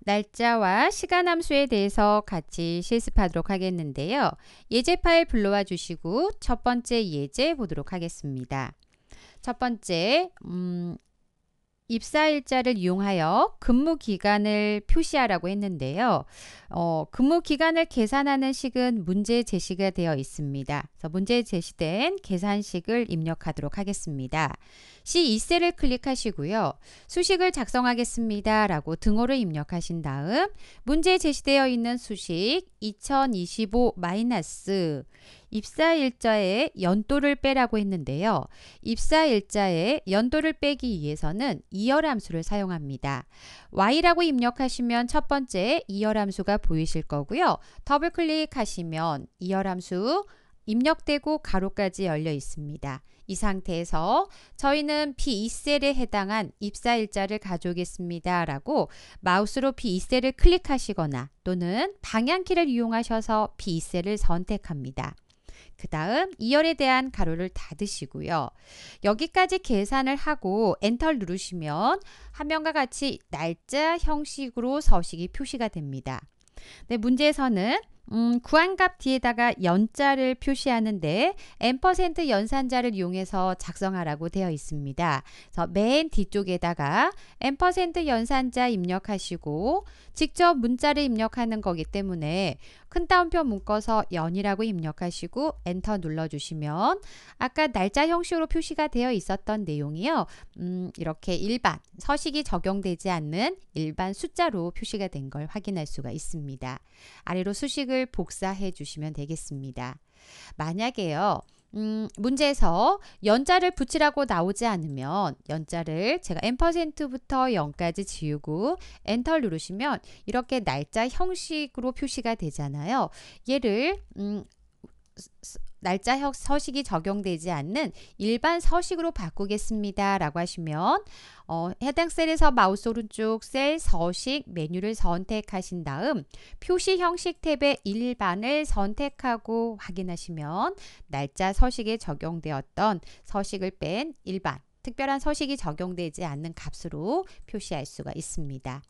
날짜와 시간 함수에 대해서 같이 실습하도록 하겠는데요. 예제 파일 불러와 주시고 첫 번째 예제 보도록 하겠습니다. 첫 번째, 음, 입사일자를 이용하여 근무 기간을 표시하라고 했는데요. 어, 근무 기간을 계산하는 식은 문제 제시가 되어 있습니다. 그래서 문제 제시된 계산식을 입력하도록 하겠습니다. C2셀을 클릭하시고요. 수식을 작성하겠습니다. 라고 등호를 입력하신 다음 문제 제시되어 있는 수식 2025 마이너스 입사일자에 연도를 빼라고 했는데요. 입사일자에 연도를 빼기 위해서는 이열함수를 사용합니다. y라고 입력하시면 첫 번째 이열함수가 보이실 거고요. 더블 클릭하시면 이열함수 입력되고 가로까지 열려 있습니다. 이 상태에서 저희는 B2셀에 해당한 입사일자를 가져오겠습니다. 라고 마우스로 B2셀을 클릭하시거나 또는 방향키를 이용하셔서 B2셀을 선택합니다. 그 다음 2열에 대한 가로를 닫으시고요. 여기까지 계산을 하고 엔터를 누르시면 화면과 같이 날짜 형식으로 서식이 표시가 됩니다. 네, 문제에서는 음, 구한값 뒤에다가 연자를 표시하는데 n% 연산자를 이용해서 작성하라고 되어 있습니다. 그래서 맨 뒤쪽에다가 n% 연산자 입력하시고 직접 문자를 입력하는 거기 때문에 큰 따옴표 묶어서 연이라고 입력하시고 엔터 눌러주시면 아까 날짜 형식으로 표시가 되어 있었던 내용이요. 음, 이렇게 일반 서식이 적용되지 않는 일반 숫자로 표시가 된 걸 확인할 수가 있습니다. 아래로 수식을 복사해 주시면 되겠습니다. 만약에요. 음, 문제에서 연자를 붙이라고 나오지 않으면 연자를 제가 n%부터 0까지 지우고 엔터를 누르시면 이렇게 날짜 형식으로 표시가 되잖아요. 얘를 음, 날짜 서식이 적용되지 않는 일반 서식으로 바꾸겠습니다. 라고 하시면 어, 해당 셀에서 마우스 오른쪽 셀 서식 메뉴를 선택하신 다음 표시 형식 탭의 일반을 선택하고 확인하시면 날짜 서식에 적용되었던 서식을 뺀 일반 특별한 서식이 적용되지 않는 값으로 표시할 수가 있습니다.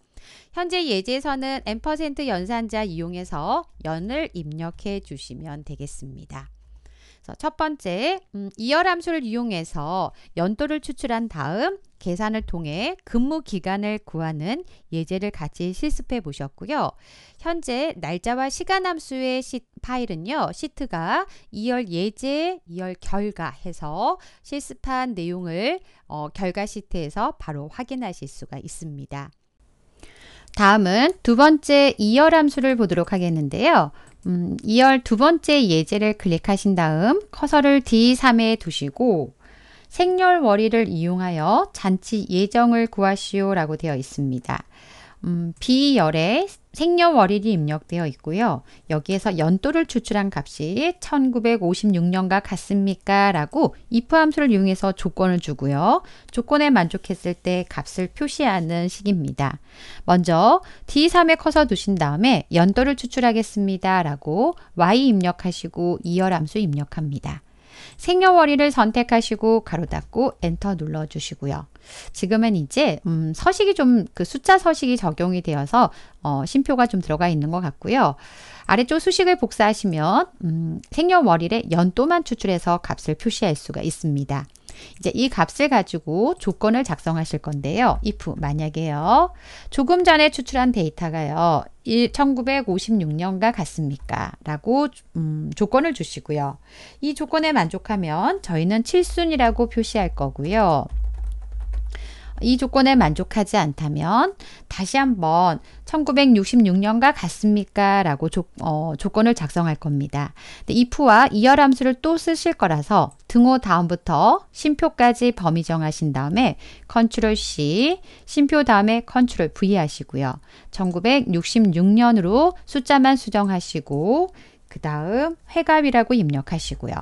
현재 예제에서는 n 연산자 이용해서 연을 입력해 주시면 되겠습니다. 첫 번째, 음, 이열함수를 이용해서 연도를 추출한 다음 계산을 통해 근무 기간을 구하는 예제를 같이 실습해 보셨고요. 현재 날짜와 시간 함수의 시, 파일은요. 시트가 2열 예제, 2열 결과 해서 실습한 내용을 어, 결과 시트에서 바로 확인하실 수가 있습니다. 다음은 두 번째 이열 함수를 보도록 하겠는데요. 음, 2열 두 번째 예제를 클릭하신 다음 커서를 D3에 두시고 생년월일을 이용하여 잔치 예정을 구하시오라고 되어 있습니다. 음, B열에 생년월일이 입력되어 있고요. 여기에서 연도를 추출한 값이 1956년과 같습니까? 라고 if 함수를 이용해서 조건을 주고요. 조건에 만족했을 때 값을 표시하는 식입니다. 먼저 D3에 커서 두신 다음에 연도를 추출하겠습니다. 라고 y 입력하시고 이열 함수 입력합니다. 생년월일을 선택하시고 가로 닫고 엔터 눌러 주시고요. 지금은 이제 음, 서식이 좀 그 숫자 서식이 적용이 되어서 어, 심표가 좀 들어가 있는 것 같고요. 아래쪽 수식을 복사하시면 음, 생년월일의 연도만 추출해서 값을 표시할 수가 있습니다. 이제 이 값을 가지고 조건을 작성하실 건데요. if 만약에요. 조금 전에 추출한 데이터가요. 1956년과 같습니까? 라고 음, 조건을 주시고요. 이 조건에 만족하면 저희는 7순이라고 표시할 거고요. 이 조건에 만족하지 않다면 다시 한번 1966년과 같습니까? 라고 조, 어, 조 건을 작성할 겁니다. if와 이열 함수를 또 쓰실 거라서 등호 다음부터 심표까지 범위 정하신 다음에 컨트롤 C, 심표 다음에 컨트롤 V 하시고요. 1966년으로 숫자만 수정하시고 그 다음 회갑이라고 입력하시고요.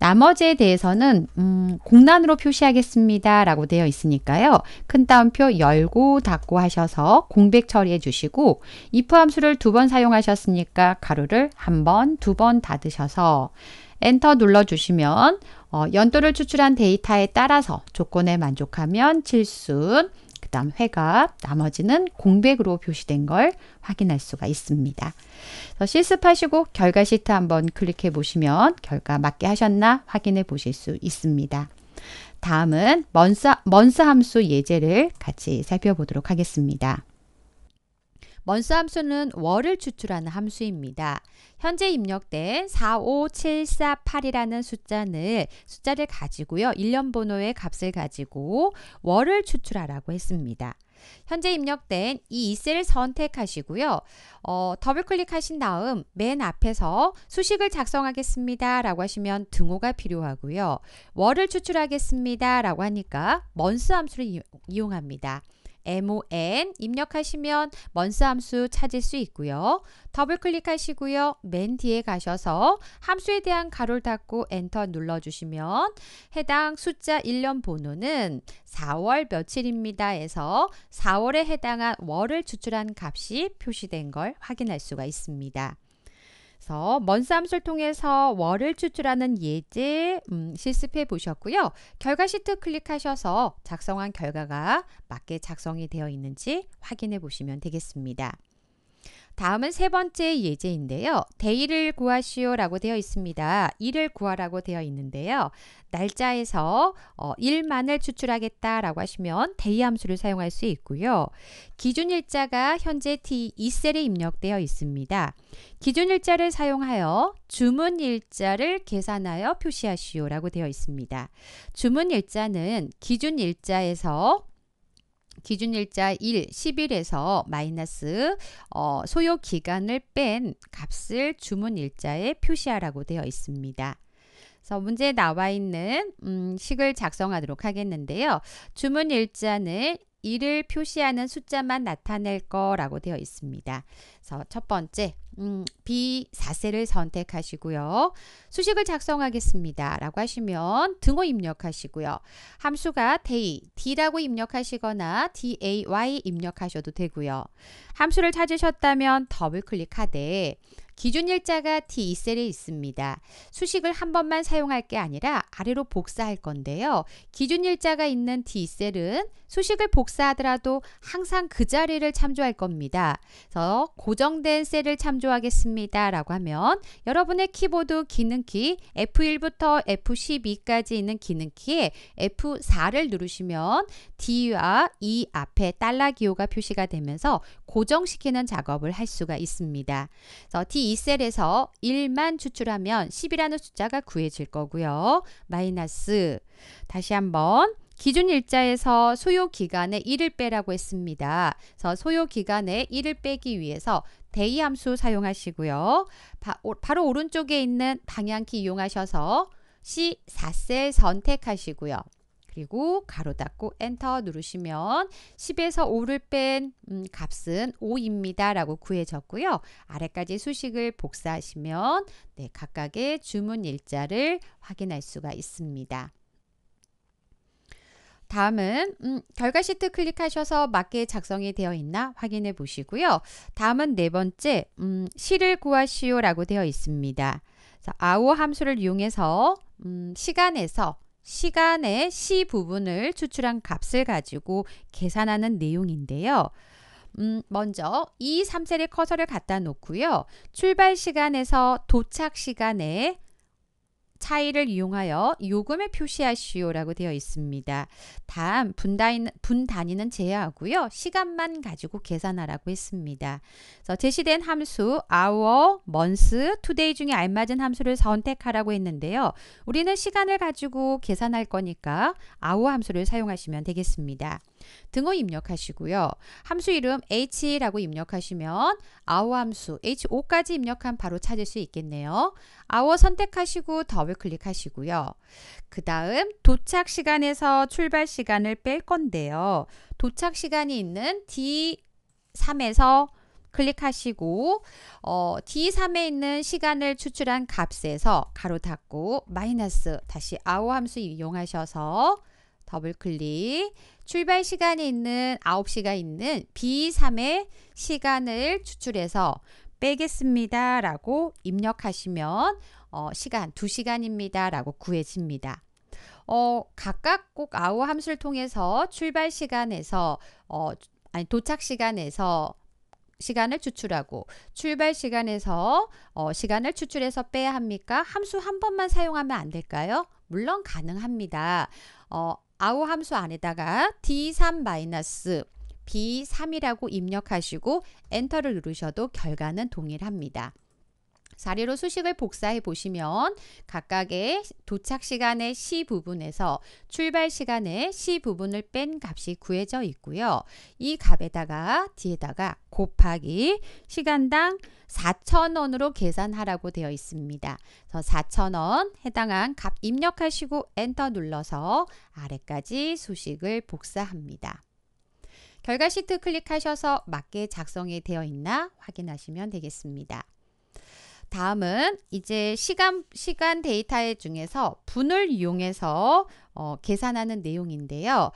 나머지에 대해서는 음, 공란으로 표시하겠습니다. 라고 되어 있으니까요. 큰 따옴표 열고 닫고 하셔서 공백 처리해 주시고 if 함수를 두 번 사용하셨으니까 가로를 한 번, 두 번 닫으셔서 엔터 눌러주시면 어, 연도를 추출한 데이터에 따라서 조건에 만족하면 칠순 그 다음 회가 나머지는 공백으로 표시된 걸 확인할 수가 있습니다. 실습하시고 결과 시트 한번 클릭해 보시면 결과 맞게 하셨나 확인해 보실 수 있습니다. 다음은 먼사, 먼사 함수 예제를 같이 살펴보도록 하겠습니다. 먼스 함수는 월을 추출하는 함수입니다. 현재 입력된 45748이라는 숫자는 숫자를 가지고요. 일련 번호의 값을 가지고 월을 추출하라고 했습니다. 현재 입력된 이 이셀을 선택하시고요. 어, 더블 클릭하신 다음 맨 앞에서 수식을 작성하겠습니다. 라고 하시면 등호가 필요하고요. 월을 추출하겠습니다. 라고 하니까 먼스 함수를 이용합니다. MON 입력하시면 먼스 함수 찾을 수 있고요. 더블 클릭하시고요. 맨 뒤에 가셔서 함수에 대한 가로를 닫고 엔터 눌러주시면 해당 숫자 일련 번호는 4월 며칠입니다 에서 4월에 해당한 월을 추출한 값이 표시된 걸 확인할 수가 있습니다. 그래서 먼쌈움 통해서 월을 추출하는 예제 음, 실습해 보셨고요. 결과 시트 클릭하셔서 작성한 결과가 맞게 작성이 되어 있는지 확인해 보시면 되겠습니다. 다음은 세 번째 예제인데요. 데이를 구하시오 라고 되어 있습니다. 일을 구하라고 되어 있는데요. 날짜에서 어, 일만을 추출하겠다 라고 하시면 데이 함수를 사용할 수 있고요. 기준일자가 현재 T2셀에 입력되어 있습니다. 기준일자를 사용하여 주문일자를 계산하여 표시하시오 라고 되어 있습니다. 주문일자는 기준일자에서 기준일자 1, 10일에서 마이너스 어, 소요 기간을 뺀 값을 주문일자에 표시하라고 되어 있습니다. 문제에 나와 있는 음, 식을 작성하도록 하겠는데요. 주문일자는 1을 표시하는 숫자만 나타낼 거라고 되어 있습니다. 그래서 첫 번째 음, B4세를 선택하시고요. 수식을 작성하겠습니다. 라고 하시면 등호 입력하시고요. 함수가 day, d라고 입력하시거나 day 입력하셔도 되고요. 함수를 찾으셨다면 더블 클릭하되 기준 일자가 D2셀에 있습니다. 수식을 한 번만 사용할 게 아니라 아래로 복사할 건데요. 기준 일자가 있는 D2셀은 수식을 복사하더라도 항상 그 자리를 참조할 겁니다. 그래서 고정된 셀을 참조 강조하겠습니다. 라고 하면 여러분의 키보드 기능키 F1부터 F12까지 있는 기능키에 F4를 누르시면 D와 E 앞에 달러 기호가 표시가 되면서 고정시키는 작업을 할 수가 있습니다. 그래서 D2셀에서 1만 추출하면 10이라는 숫자가 구해질 거고요. 마이너스 다시 한번 기준 일자에서 소요 기간의 1을 빼라고 했습니다. 그래서 소요 기간의 1을 빼기 위해서 대이 함수 사용하시고요. 바, 로 오른쪽에 있는 방향키 이용하셔서 C4셀 선택하시고요. 그리고 가로 닫고 엔터 누르시면 10에서 5를 뺀 음, 값은 5입니다. 라고 구해졌고요. 아래까지 수식을 복사하시면 네, 각각의 주문 일자를 확인할 수가 있습니다. 다음은 음, 결과 시트 클릭하셔서 맞게 작성이 되어 있나 확인해 보시고요. 다음은 네 번째 음, 시를 구하시오라고 되어 있습니다. 아오 함수를 이용해서 음, 시간에서 시간의 시 부분을 추출한 값을 가지고 계산하는 내용인데요. 음, 먼저 이 3셀에 커서를 갖다 놓고요. 출발 시간에서 도착 시간에 차이를 이용하여 요금에 표시하시오라고 되어 있습니다. 다음 분단 분단위는 제외하고요. 시간만 가지고 계산하라고 했습니다. 그래서 제시된 함수 hour, month, today 중에 알맞은 함수를 선택하라고 했는데요. 우리는 시간을 가지고 계산할 거니까 hour 함수를 사용하시면 되겠습니다. 등호 입력하시고요. 함수 이름 h라고 입력하시면 아워 함수 h5까지 입력한 바로 찾을 수 있겠네요. 아워 선택하시고 더블 클릭하시고요. 그 다음 도착 시간에서 출발 시간을 뺄 건데요. 도착 시간이 있는 D3에서 클릭하시고 어, D3에 있는 시간을 추출한 값에서 가로 닫고 마이너스 다시 아워 함수 이용하셔서 더블 클릭. 출발 시간이 있는 9시가 있는 B3의 시간을 추출해서 빼겠습니다. 라고 입력하시면 어, 시간 2시간입니다. 라고 구해집니다. 어, 각각 꼭 아우 함수를 통해서 출발 시간에서 어, 아니 도착 시간에서 시간을 추출하고 출발 시간에서 어, 시간을 추출해서 빼야 합니까? 함수 한 번만 사용하면 안 될까요? 물론 가능합니다. 어, 아우 함수 안에다가 D3-B3이라고 입력하시고 엔터를 누르셔도 결과는 동일합니다. 사례로 수식을 복사해 보시면 각각의 도착 시간의 시 부분에서 출발 시간의 시 부분을 뺀 값이 구해져 있고요. 이 값에다가 뒤에다가 곱하기 시간당 4,000원으로 계산하라고 되어 있습니다. 그래서 4,000원 해당한 값 입력하시고 엔터 눌러서 아래까지 수식을 복사합니다. 결과 시트 클릭하셔서 맞게 작성이 되어 있나 확인하시면 되겠습니다. 다음은 이제 시간, 시간 데이터 중에서 분을 이용해서 어, 계산하는 내용인데요.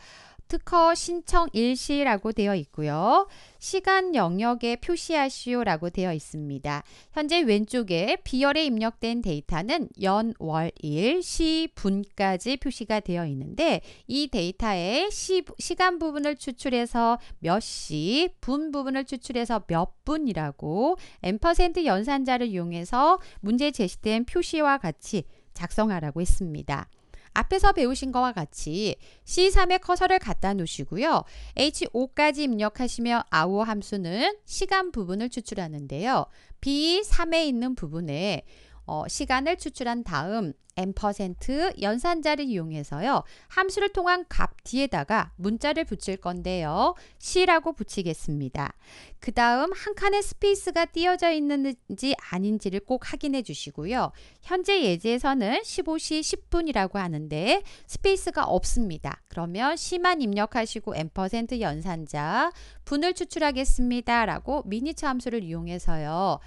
특허 신청 일시라고 되어 있고요. 시간 영역에 표시하시오라고 되어 있습니다. 현재 왼쪽에 비열에 입력된 데이터는 연, 월, 일, 시, 분까지 표시가 되어 있는데 이 데이터의 시, 시간 부분을 추출해서 몇 시, 분 부분을 추출해서 몇 분이라고 n% 연산자를 이용해서 문제 제시된 표시와 같이 작성하라고 했습니다. 앞에서 배우신 것과 같이 c 3의 커서를 갖다 놓으시고요. H5까지 입력하시며 아워 함수는 시간 부분을 추출하는데요. B3에 있는 부분에 어, 시간을 추출한 다음 m% 연산자를 이용해서요. 함수를 통한 값 뒤에다가 문자를 붙일 건데요. c라고 붙이겠습니다. 그 다음 한 칸의 스페이스가 띄어져 있는지 아닌지를 꼭 확인해 주시고요. 현재 예제에서는 15시 10분이라고 하는데 스페이스가 없습니다. 그러면 c만 입력하시고 m% 연산자 분을 추출하겠습니다. 라고 미니처 함수를 이용해서요.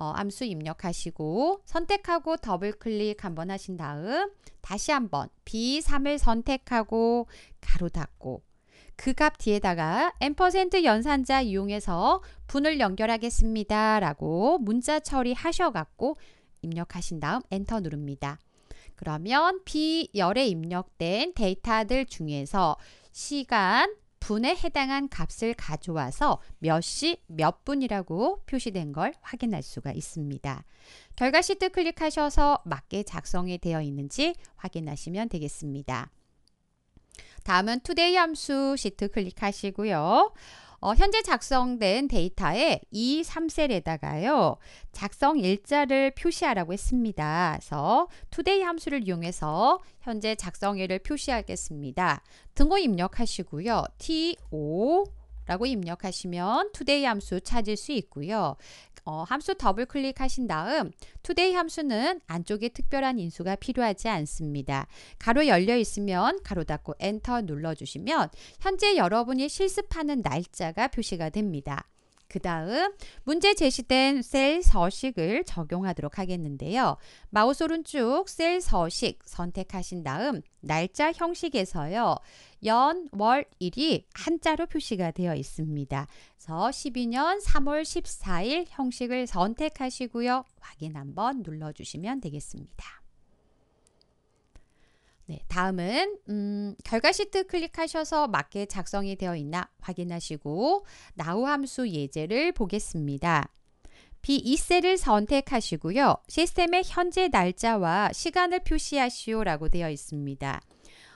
어, 함수 입력하시고 선택하고 더블 클릭 한번 하신 다음 다시 한번 B3을 선택하고 가로 닫고 그 값 뒤에다가 앰퍼 연산자 이용해서 분을 연결하겠습니다 라고 문자 처리하셔갖고 입력하신 다음 엔터 누릅니다. 그러면 B열에 입력된 데이터들 중에서 시간, 분에 해당한 값을 가져와서 몇 시 몇 분이라고 표시된 걸 확인할 수가 있습니다. 결과 시트 클릭하셔서 맞게 작성이 되어 있는지 확인하시면 되겠습니다. 다음은 투데이 함수 시트 클릭하시고요. 어, 현재 작성된 데이터에 2, 3셀에다가요. 작성 일자를 표시하라고 했습니다. 그래서 today 함수를 이용해서 현재 작성일을 표시하겠습니다. 등호 입력하시고요. t, o, 라고 입력하시면 today 함수 찾을 수 있고요. 어, 함수 더블 클릭하신 다음 today 함수는 안쪽에 특별한 인수가 필요하지 않습니다. 가로 열려 있으면 가로 닫고 엔터 눌러주시면 현재 여러분이 실습하는 날짜가 표시가 됩니다. 그 다음 문제 제시된 셀 서식을 적용하도록 하겠는데요. 마우스 오른쪽 셀 서식 선택하신 다음 날짜 형식에서요. 연, 월, 일이 한자로 표시가 되어 있습니다. 그래서 12년 3월 14일 형식을 선택하시고요. 확인 한번 눌러주시면 되겠습니다. 네, 다음은 음, 결과 시트 클릭하셔서 맞게 작성이 되어 있나 확인하시고 나우 함수 예제를 보겠습니다. B2셀을 선택하시고요. 시스템의 현재 날짜와 시간을 표시하시오라고 되어 있습니다.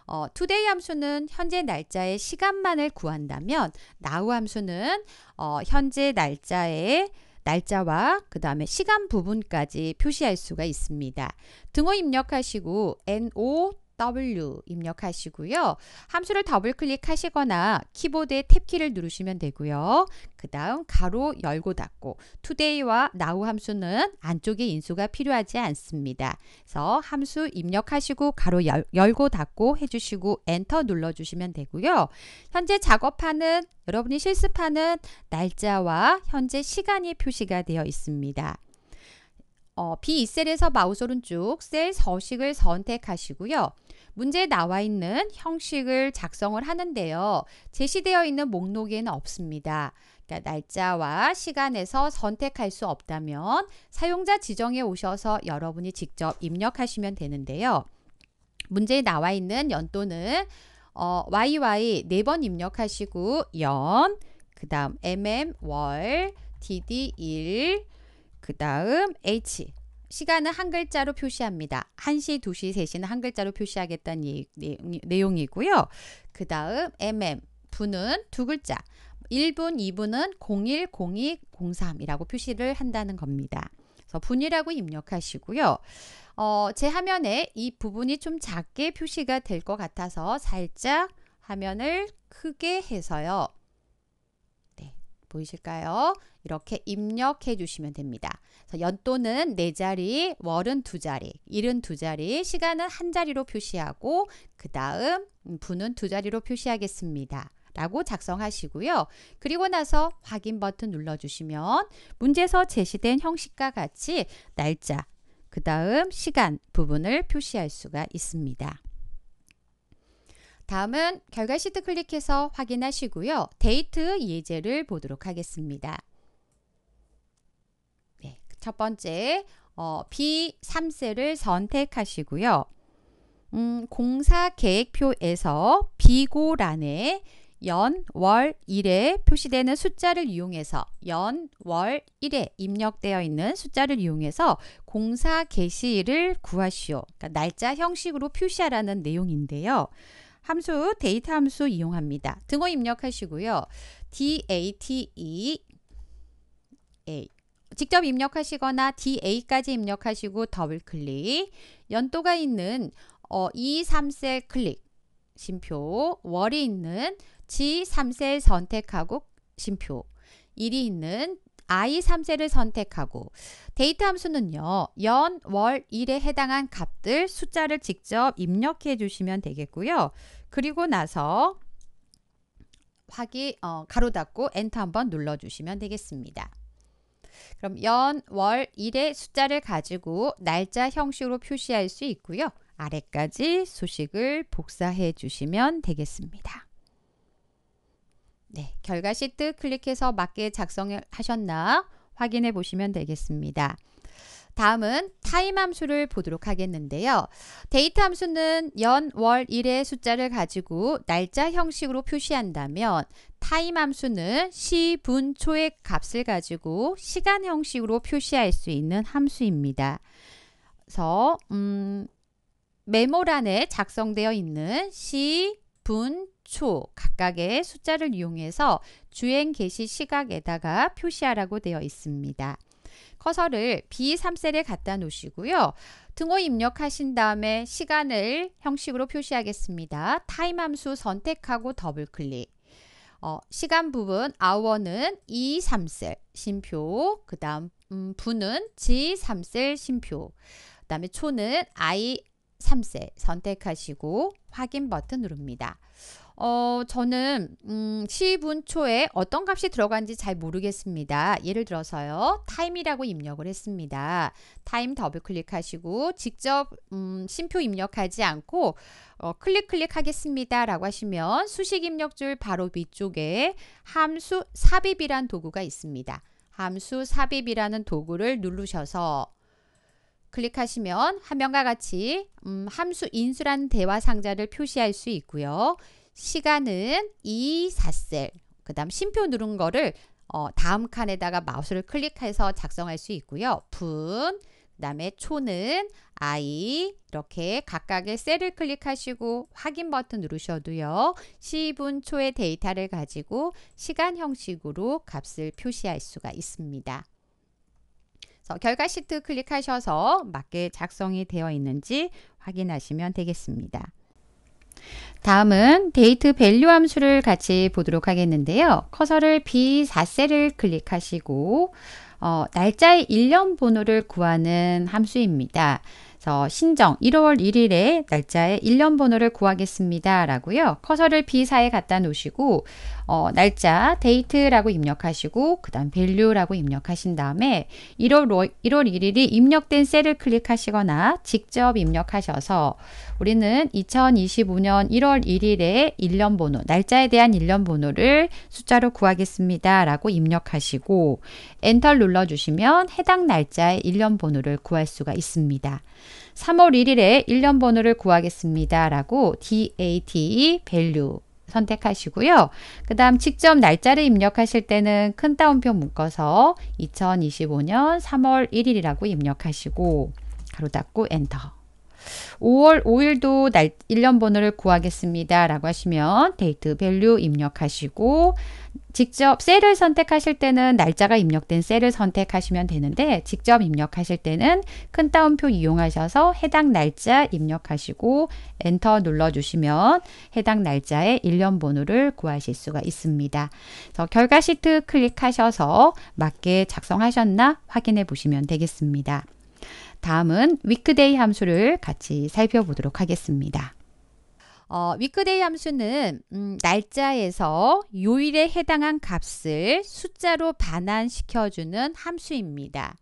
어, today 함수는 현재 날짜의 시간만을 구한다면 now 함수는 어, 현재 날짜의 날짜와 그 다음에 시간 부분까지 표시할 수가 있습니다. 등호 입력하시고 NO w 입력하시고요. 함수를 더블 클릭하시거나 키보드에 탭키를 누르시면 되고요. 그 다음 가로 열고 닫고 today와 now 함수는 안쪽에 인수가 필요하지 않습니다. 그래서 함수 입력하시고 가로 열, 열고 닫고 해주시고 엔터 눌러주시면 되고요. 현재 작업하는 여러분이 실습하는 날짜와 현재 시간이 표시가 되어 있습니다. 어, B2셀에서 마우스 오른쪽 셀 서식을 선택하시고요. 문제에 나와 있는 형식을 작성을 하는데요. 제시되어 있는 목록에는 없습니다. 그러니까 날짜와 시간에서 선택할 수 없다면 사용자 지정에 오셔서 여러분이 직접 입력하시면 되는데요. 문제에 나와 있는 연도는 어, YY 네 번 입력하시고 연, 그 다음 MM 월, DD 일, 그 다음 H 시간은 한 글자로 표시합니다. 1시, 2시, 3시는 한 글자로 표시하겠다는 내용, 이고요그 다음 mm, 분은 두 글자 1분, 2분은 01, 02, 03이라고 표시를 한다는 겁니다. 그래서 분이라고 입력하시고요. 어, 제 화면에 이 부분이 좀 작게 표시가 될 것 같아서 살짝 화면을 크게 해서요. 보이실까요? 이렇게 입력해 주시면 됩니다. 연도는 4자리, 월은 두자리 일은 두자리 시간은 한자리로 표시하고 그 다음 분은 두자리로 표시하겠습니다. 라고 작성하시고요. 그리고 나서 확인 버튼 눌러주시면 문제에서 제시된 형식과 같이 날짜, 그 다음 시간 부분을 표시할 수가 있습니다. 다음은 결과 시트 클릭해서 확인하시고요. 데이트 예제를 보도록 하겠습니다. 네, 첫 번째 어, B3셀을 선택하시고요. 음, 공사 계획표에서 비고란에 연, 월, 일에 표시되는 숫자를 이용해서 연, 월, 일에 입력되어 있는 숫자를 이용해서 공사 개시일을 구하시오. 그러니까 날짜 형식으로 표시하라는 내용인데요. 함수 데이터 함수 이용합니다. 등호 입력하시고요. DATE A 직접 입력하시거나 DA까지 입력하시고 더블 클릭 연도가 있는 어, E3셀 클릭 심표 월이 있는 G3셀 선택하고 심표 일이 있는 I 3세를 선택하고 데이트 함수는요. 연, 월, 일에 해당한 값들 숫자를 직접 입력해 주시면 되겠고요. 그리고 나서 확인 어, 가로 닫고 엔터 한번 눌러 주시면 되겠습니다. 그럼 연, 월, 일의 숫자를 가지고 날짜 형식으로 표시할 수 있고요. 아래까지 수식을 복사해 주시면 되겠습니다. 네, 결과 시트 클릭해서 맞게 작성하셨나 확인해 보시면 되겠습니다. 다음은 타임 함수를 보도록 하겠는데요. 데이트 함수는 연, 월, 일의 숫자를 가지고 날짜 형식으로 표시한다면 타임 함수는 시, 분, 초의 값을 가지고 시간 형식으로 표시할 수 있는 함수입니다. 그래서 음, 메모란에 작성되어 있는 시, 분, 초 각각의 숫자를 이용해서 주행 개시 시각에다가 표시하라고 되어 있습니다. 커서를 B3셀에 갖다 놓으시고요. 등호 입력하신 다음에 시간을 형식으로 표시하겠습니다. 타임 함수 선택하고 더블 클릭. 어, 시간 부분 아워는 E3셀 심표, 그 다음 음, 분은 G3셀 심표, 그 다음에 초는 I3셀 선택하시고 확인 버튼 누릅니다. 어, 저는 음, 시분초에 어떤 값이 들어간지 잘 모르겠습니다. 예를 들어서요. 타임이라고 입력을 했습니다. 타임 더블 클릭하시고 직접 음, 심표 입력하지 않고 어, 클릭 클릭하겠습니다. 라고 하시면 수식 입력줄 바로 위쪽에 함수 삽입이란 도구가 있습니다. 함수 삽입이라는 도구를 누르셔서 클릭하시면 화면과 같이 음, 함수 인수란 대화 상자를 표시할 수 있고요. 시간은 2, 4셀 그 다음 심표 누른 거를 어, 다음 칸에다가 마우스를 클릭해서 작성할 수 있고요. 분, 그 다음에 초는 아 이렇게 각각의 셀을 클릭하시고 확인 버튼 누르셔도요. 시분초의 데이터를 가지고 시간 형식으로 값을 표시할 수가 있습니다. 그래서 결과 시트 클릭하셔서 맞게 작성이 되어 있는지 확인하시면 되겠습니다. 다음은 데이트 밸류 함수를 같이 보도록 하겠는데요. 커서를 B4셀을 클릭하시고 어, 날짜의 일련 번호를 구하는 함수입니다. 그래서 신정 1월 1일에 날짜의 일련 번호를 구하겠습니다. 라고요. 커서를 B사에 갖다 놓으시고 어, 날짜, 데이트라고 입력하시고 그 다음 v a 라고 입력하신 다음에 1월, 1월 1일이 입력된 셀을 클릭하시거나 직접 입력하셔서 우리는 2025년 1월 1일에 일련 번호, 날짜에 대한 일련 번호를 숫자로 구하겠습니다. 라고 입력하시고 엔터를 눌러주시면 해당 날짜의 일련 번호를 구할 수가 있습니다. 3월 1일에 일련 번호를 구하겠습니다. 라고 DAT value 선택하시고요. 그 다음 직접 날짜를 입력하실 때는 큰 따옴표 묶어서 2025년 3월 1일이라고 입력하시고 가로 닫고 엔터 5월 5일도 날 1년 번호를 구하겠습니다. 라고 하시면 데이트 밸류 입력하시고 직접 셀을 선택하실 때는 날짜가 입력된 셀을 선택하시면 되는데 직접 입력하실 때는 큰 따옴표 이용하셔서 해당 날짜 입력하시고 엔터 눌러주시면 해당 날짜의 일련 번호를 구하실 수가 있습니다. 그래서 결과 시트 클릭하셔서 맞게 작성하셨나 확인해 보시면 되겠습니다. 다음은 위크데이 함수를 같이 살펴보도록 하겠습니다. 어, 위크데이 함수는 음, 날짜에서 요일에 해당한 값을 숫자로 반환시켜주는 함수입니다.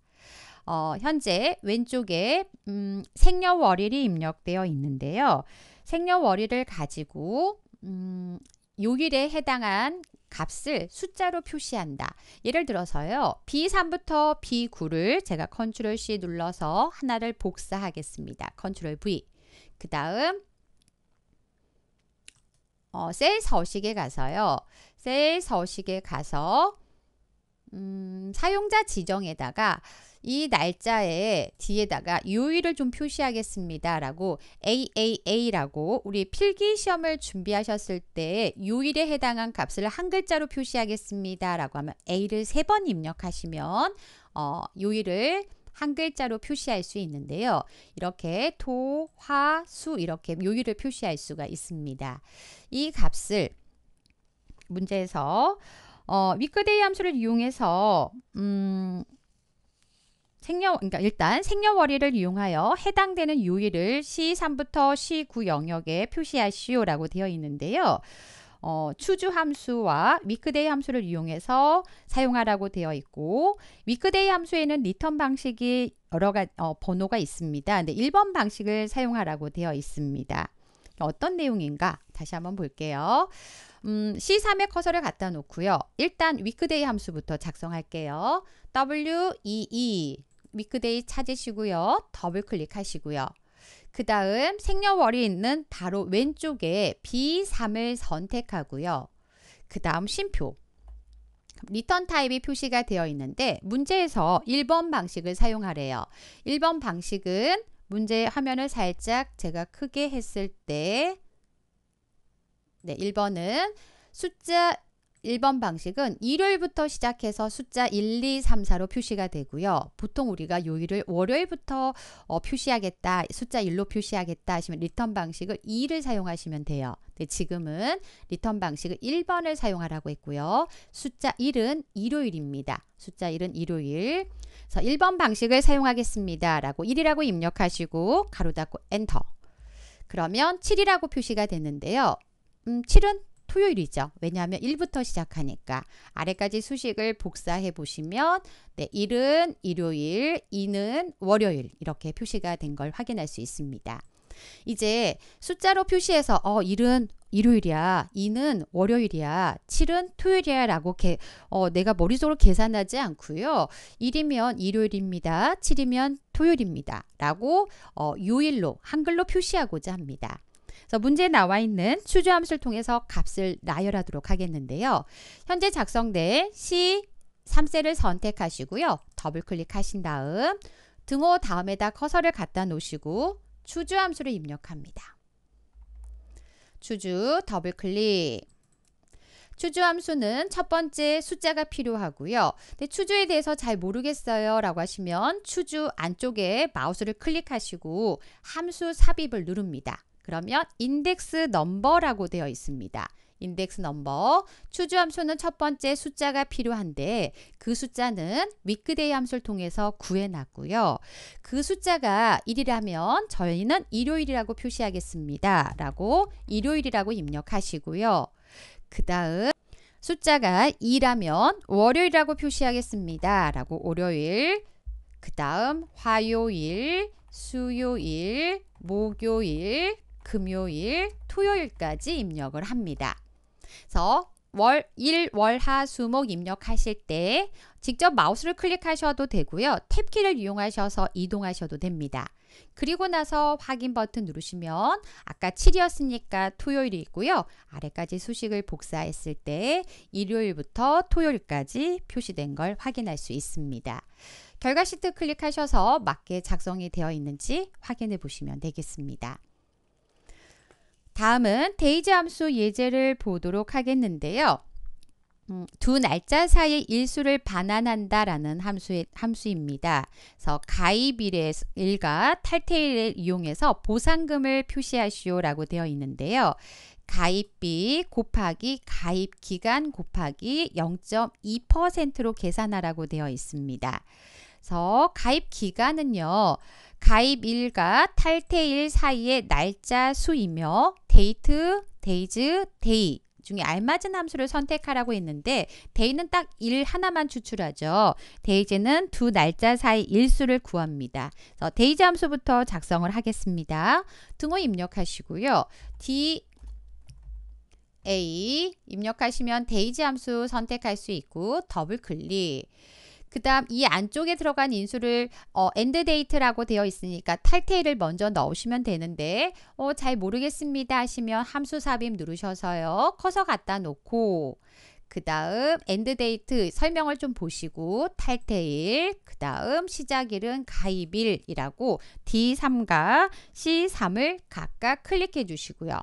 어, 현재 왼쪽에 음, 생년월일이 입력되어 있는데요. 생년월일을 가지고 음, 요일에 해당한 값을 숫자로 표시한다. 예를 들어서요. B3부터 B9를 제가 컨트롤 C 눌러서 하나를 복사하겠습니다. 컨트롤 V. 그 다음 어, 셀 서식에 가서요. 셀 서식에 가서 음, 사용자 지정에다가 이 날짜에 뒤에다가 요일을 좀 표시하겠습니다. 라고 AAA라고 우리 필기 시험을 준비하셨을 때 요일에 해당한 값을 한 글자로 표시하겠습니다. 라고 하면 A를 세 번 입력하시면 어, 요일을 한 글자로 표시할 수 있는데요. 이렇게 도, 화, 수 이렇게 요일을 표시할 수가 있습니다. 이 값을 문제에서 어, 위크데이 함수를 이용해서 음, 생년 그러니까 일단 생년월일을 이용하여 해당되는 요일을 C3부터 C9 영역에 표시하시오라고 되어 있는데요. 어, 추주 함수와 위크데이 함수를 이용해서 사용하라고 되어 있고 위크데이 함수에는 리턴 방식이 여러 가 어, 번호가 있습니다. 근데 1번 방식을 사용하라고 되어 있습니다. 어떤 내용인가 다시 한번 볼게요. 음, c 3의 커서를 갖다 놓고요. 일단 위크데이 함수부터 작성할게요. WEE e. 위크데이 찾으시고요. 더블 클릭하시고요. 그 다음 생년월이 있는 바로 왼쪽에 B3을 선택하고요. 그 다음 쉼표 리턴 타입이 표시가 되어 있는데 문제에서 1번 방식을 사용하래요. 1번 방식은 문제 화면을 살짝 제가 크게 했을 때 네, 1번은 숫자 1번 방식은 일요일부터 시작해서 숫자 1, 2, 3, 4로 표시가 되고요. 보통 우리가 요일을 월요일부터 어, 표시하겠다, 숫자 1로 표시하겠다 하시면 리턴 방식을 2를 사용하시면 돼요. 근데 네, 지금은 리턴 방식을 1번을 사용하라고 했고요. 숫자 1은 일요일입니다. 숫자 1은 일요일. 그래서 1번 방식을 사용하겠습니다. 라고 1이라고 입력하시고 가로 닫고 엔터. 그러면 7이라고 표시가 되는데요. 음, 7은 토요일이죠. 왜냐하면 1부터 시작하니까 아래까지 수식을 복사해 보시면 네, 1은 일요일, 2는 월요일 이렇게 표시가 된 걸 확인할 수 있습니다. 이제 숫자로 표시해서 어 1은 일요일이야, 2는 월요일이야, 7은 토요일이야 라고 개, 어, 내가 머릿속으로 계산하지 않고요. 1이면 일요일입니다. 7이면 토요일입니다. 라고 어, 요일로 한글로 표시하고자 합니다. 그래서 문제에 나와 있는 추조함수를 통해서 값을 나열하도록 하겠는데요. 현재 작성된 C3셀을 선택하시고요. 더블 클릭하신 다음 등호 다음에다 커서를 갖다 놓으시고 추주함수를 입력합니다. 추주 더블 클릭 추주함수는 첫 번째 숫자가 필요하고요. 근데 추주에 대해서 잘 모르겠어요 라고 하시면 추주 안쪽에 마우스를 클릭하시고 함수 삽입을 누릅니다. 그러면 인덱스 넘버라고 되어 있습니다. 인덱스 넘버 추주 함수는 첫 번째 숫자가 필요한데 그 숫자는 위크데이 함수를 통해서 구해놨고요. 그 숫자가 1이라면 저희는 일요일이라고 표시하겠습니다. 라고 일요일이라고 입력하시고요. 그 다음 숫자가 2라면 월요일이라고 표시하겠습니다. 라고 월요일 그 다음 화요일 수요일 목요일 금요일, 토요일까지 입력을 합니다. 그래서 월, 일, 월, 하, 수, 목 입력하실 때 직접 마우스를 클릭하셔도 되고요. 탭키를 이용하셔서 이동하셔도 됩니다. 그리고 나서 확인 버튼 누르시면 아까 7이었으니까 토요일이 있고요. 아래까지 수식을 복사했을 때 일요일부터 토요일까지 표시된 걸 확인할 수 있습니다. 결과 시트 클릭하셔서 맞게 작성이 되어 있는지 확인해 보시면 되겠습니다. 다음은 데이지 함수 예제를 보도록 하겠는데요. 음, 두 날짜 사이의 일수를 반환한다라는 함수입니다. 그래서 가입 일의 일과 탈퇴일을 이용해서 보상금을 표시하시오라고 되어 있는데요. 가입비 곱하기 가입 기간 곱하기 0.2%로 계산하라고 되어 있습니다. 그래서 가입 기간은요. 가입일과 탈퇴일 사이의 날짜 수이며 데이트, 데이즈, 데이 중에 알맞은 함수를 선택하라고 했는데 데이는 딱 일 하나만 추출하죠. 데이즈는 두 날짜 사이 일수를 구합니다. 그래서 데이즈 함수부터 작성을 하겠습니다. 등호 입력하시고요. D A 입력하시면 데이즈 함수 선택할 수 있고 더블 클릭 그 다음 이 안쪽에 들어간 인수를 어, 엔드 데이트라고 되어 있으니까 탈퇴일을 먼저 넣으시면 되는데 어, 잘 모르겠습니다 하시면 함수 삽입 누르셔서요. 커서 갖다 놓고 그 다음 엔드데이트 설명을 좀 보시고 탈퇴일 그 다음 시작일은 가입일이라고 D3과 C3을 각각 클릭해 주시고요.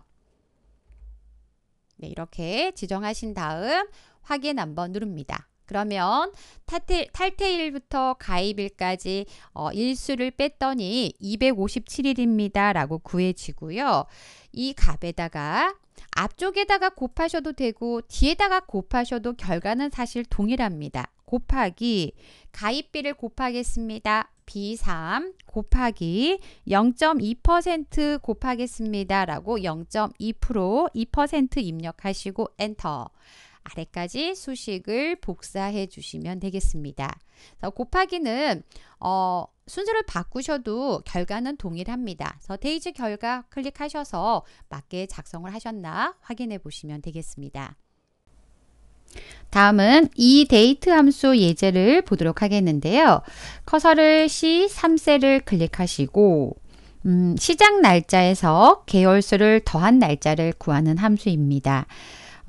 네, 이렇게 지정하신 다음 확인 한번 누릅니다. 그러면 탈퇴, 일부터 가입일까지 어, 일수를 뺐더니 257일입니다. 라고 구해지고요. 이 값에다가 앞쪽에다가 곱하셔도 되고 뒤에다가 곱하셔도 결과는 사실 동일합니다. 곱하기 가입비를 곱하겠습니다. B3 곱하기 0.2% 곱하겠습니다. 라고 0.2% 2% 입력하시고 엔터 아래까지 수식을 복사해 주시면 되겠습니다. 곱하기는 어, 순서를 바꾸셔도 결과는 동일합니다. 그래서 데이즈 결과 클릭하셔서 맞게 작성을 하셨나 확인해 보시면 되겠습니다. 다음은 이 데이트 함수 예제를 보도록 하겠는데요. 커서를 C3셀을 클릭하시고 음, 시작 날짜에서 계월수를 더한 날짜를 구하는 함수입니다.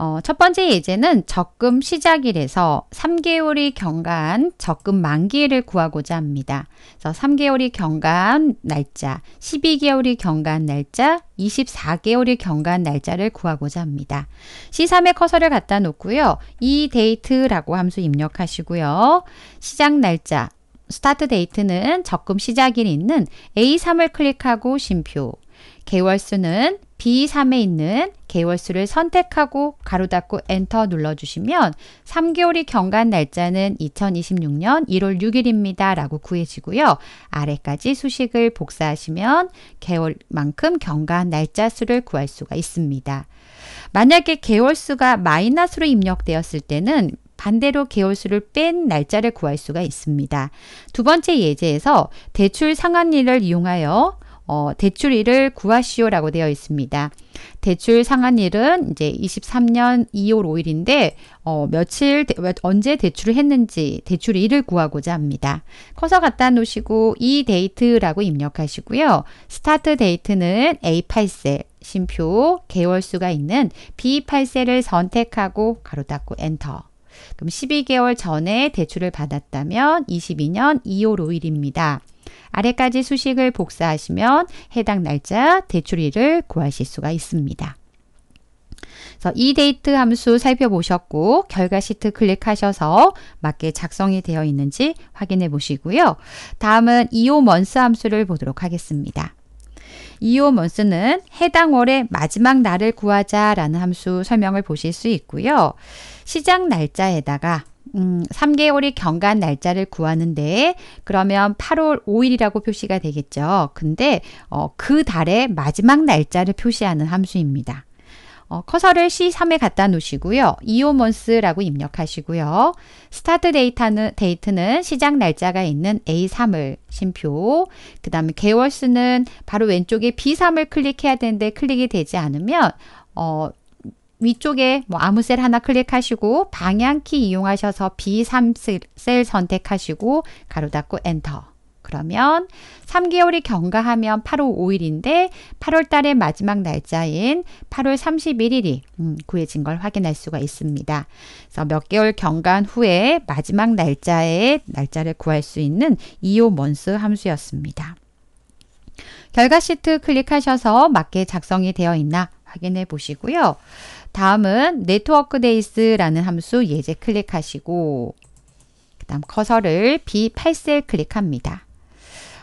어, 첫 번째 예제는 적금 시작일에서 3개월이 경과한 적금 만기일을 구하고자 합니다. 그래서 3개월이 경과한 날짜, 12개월이 경과한 날짜, 24개월이 경과한 날짜를 구하고자 합니다. c 3의 커서를 갖다 놓고요. 이 a t e 라고 함수 입력하시고요. 시작 날짜, 스타트 데이트는 적금 시작일 있는 A3을 클릭하고 심표, 개월수는 B3에 있는 개월수를 선택하고 가로 닫고 엔터 눌러주시면 3개월이 경과한 날짜는 2026년 1월 6일입니다. 라고 구해지고요. 아래까지 수식을 복사하시면 개월만큼 경과한 날짜 수를 구할 수가 있습니다. 만약에 개월수가 마이너스로 입력되었을 때는 반대로 개월수를 뺀 날짜를 구할 수가 있습니다. 두 번째 예제에서 대출 상한일을 이용하여 어, 대출일을 구하시오라고 되어 있습니다. 대출 상한일은 이제 23년 2월 5일인데 어, 며칠 언제 대출을 했는지 대출일을 구하고자 합니다. 커서 갖다 놓으시고 이 데이트라고 입력하시고요. 스타트 데이트는 A8셀 심표 개월수가 있는 B8셀을 선택하고 가로 닫고 엔터 그럼 12개월 전에 대출을 받았다면 22년 2월 5일입니다. 아래까지 수식을 복사하시면 해당 날짜 대출일을 구하실 수가 있습니다. 그래서 이 데이트 함수 살펴보셨고 결과 시트 클릭하셔서 맞게 작성이 되어 있는지 확인해 보시고요. 다음은 이오 먼스 함수를 보도록 하겠습니다. 이오 먼스는 해당 월의 마지막 날을 구하자 라는 함수 설명을 보실 수 있고요. 시작 날짜에다가 음, 3개월이 경과한 날짜를 구하는데 그러면 8월 5일이라고 표시가 되겠죠. 근데 어, 그 달의 마지막 날짜를 표시하는 함수입니다. 어, 커서를 C3에 갖다 놓으시고요. 이오먼스라고 입력하시고요. 스타트 데이터는, 데이트는 시작 날짜가 있는 A3을 심표, 그 다음에 개월수는 바로 왼쪽에 B3을 클릭해야 되는데 클릭이 되지 않으면 어, 위쪽에 뭐 아무 셀 하나 클릭하시고 방향키 이용하셔서 B3셀 선택하시고 가로 닫고 엔터. 그러면 3개월이 경과하면 8월 5일인데 8월 달의 마지막 날짜인 8월 31일이 음, 구해진 걸 확인할 수가 있습니다. 그래서 몇 개월 경과한 후에 마지막 날짜에 날짜를 구할 수 있는 이오 먼스 함수였습니다. 결과 시트 클릭하셔서 맞게 작성이 되어 있나 확인해 보시고요. 다음은 네트워크 데이스라는 함수 예제 클릭하시고 그 다음 커서를 B8셀 클릭합니다.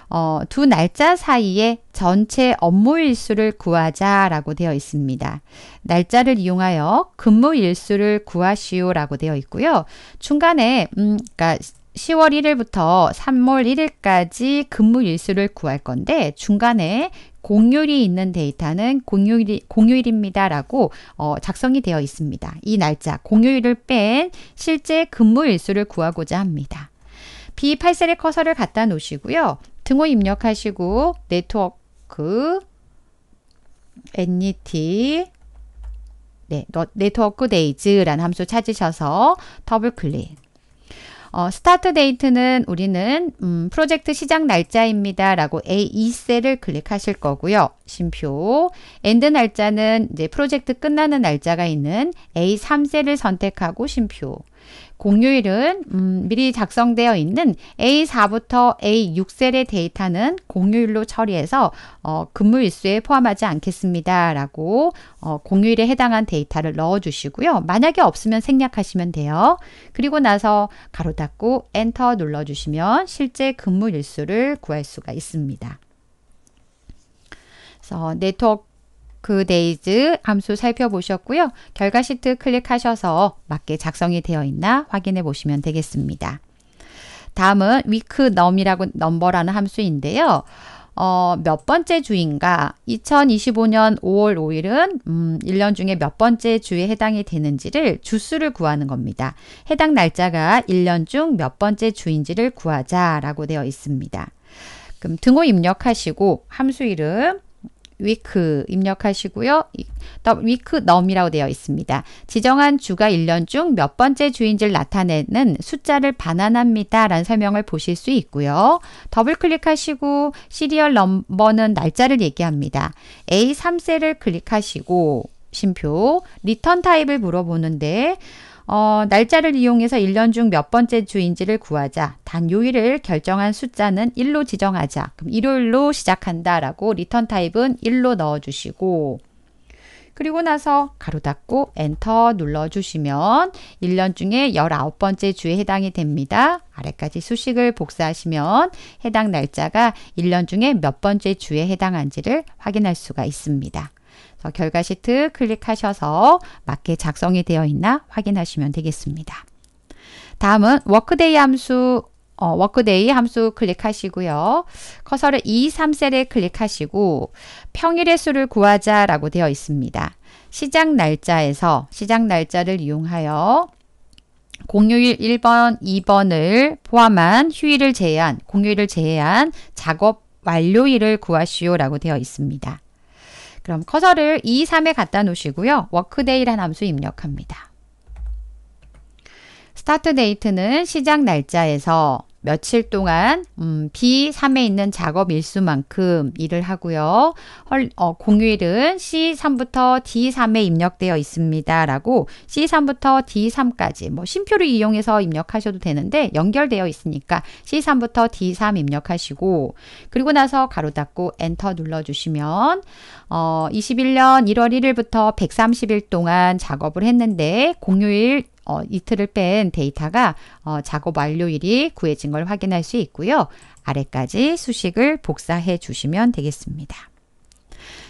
어, 두 날짜 사이에 전체 업무 일수를 구하자 라고 되어 있습니다. 날짜를 이용하여 근무 일수를 구하시오 라고 되어 있고요. 중간에 음, 그러니까 10월 1일부터 3월 1일까지 근무 일수를 구할 건데 중간에 공휴일이 있는 데이터는 공휴일이, 공휴일입니다라고 어, 작성이 되어 있습니다. 이 날짜, 공휴일을 뺀 실제 근무 일수를 구하고자 합니다. B8셀에 커서를 갖다 놓으시고요. 등호 입력하시고 네트워크 NET 네, 네트워크 데이즈라는 함수 찾으셔서 더블 클릭 어, 스타트 데이트는 우리는 음, 프로젝트 시작 날짜입니다. 라고 A2셀을 e 클릭하실 거고요. 심표 엔드 날짜는 이제 프로젝트 끝나는 날짜가 있는 A3셀을 선택하고 심표 공휴일은 음, 미리 작성되어 있는 A4부터 A6셀의 데이터는 공휴일로 처리해서 어, 근무 일수에 포함하지 않겠습니다. 라고 어, 공휴일에 해당한 데이터를 넣어 주시고요. 만약에 없으면 생략하시면 돼요. 그리고 나서 가로 닫고 엔터 눌러 주시면 실제 근무 일수를 구할 수가 있습니다. 그래서 네트워크 그 데이즈 함수 살펴보셨고요. 결과 시트 클릭하셔서 맞게 작성이 되어 있나 확인해 보시면 되겠습니다. 다음은 위크 넘이라고 넘버라는 함수인데요. 어, 몇 번째 주인가? 2025년 5월 5일은 음, 1년 중에 몇 번째 주에 해당이 되는지를 주수를 구하는 겁니다. 해당 날짜가 1년 중 몇 번째 주인지를 구하자라고 되어 있습니다. 그럼 등호 입력하시고 함수 이름 위크 입력하시고요. 위크 넘이라고 되어 있습니다. 지정한 주가 1년 중 몇 번째 주인지를 나타내는 숫자를 반환합니다. 라는 설명을 보실 수 있고요. 더블 클릭하시고 시리얼 넘버는 날짜를 얘기합니다. A3셀을 클릭하시고 심표 리턴 타입을 물어보는데 어, 날짜를 이용해서 1년 중 몇 번째 주인지를 구하자. 단 요일을 결정한 숫자는 1로 지정하자. 그럼 일요일로 시작한다 라고 리턴 타입은 1로 넣어주시고 그리고 나서 가로 닫고 엔터 눌러주시면 1년 중에 19번째 주에 해당이 됩니다. 아래까지 수식을 복사하시면 해당 날짜가 1년 중에 몇 번째 주에 해당한지를 확인할 수가 있습니다. 결과 시트 클릭하셔서 맞게 작성이 되어 있나 확인하시면 되겠습니다. 다음은 워크데이 함수 어, 워크데이 함수 클릭하시고요. 커서를 2, 3셀에 클릭하시고 평일의 수를 구하자 라고 되어 있습니다. 시작 날짜에서 시작 날짜를 이용하여 공휴일 1번, 2번을 포함한 휴일을 제외한 공휴일을 제외한 작업 완료일을 구하시오라고 되어 있습니다. 그럼 커서를 2, 3에 갖다 놓으시고요. 워크데이란 함수 입력합니다. 스타트 데이트는 시작 날짜에서 며칠 동안 음, B3에 있는 작업 일수만큼 일을 하고요. 헐, 어, 공휴일은 C3부터 D3에 입력되어 있습니다. 라고 C3부터 D3까지 뭐 심표를 이용해서 입력하셔도 되는데 연결되어 있으니까 C3부터 D3 입력하시고 그리고 나서 가로 닫고 엔터 눌러주시면 어, 21년 1월 1일부터 130일 동안 작업을 했는데 공휴일 어, 이틀을 뺀 데이터가 어, 작업 완료일이 구해진 걸 확인할 수 있고요. 아래까지 수식을 복사해 주시면 되겠습니다.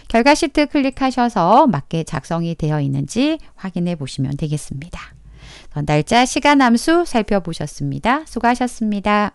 결과 시트 클릭하셔서 맞게 작성이 되어 있는지 확인해 보시면 되겠습니다. 날짜, 시간 함수 살펴보셨습니다. 수고하셨습니다.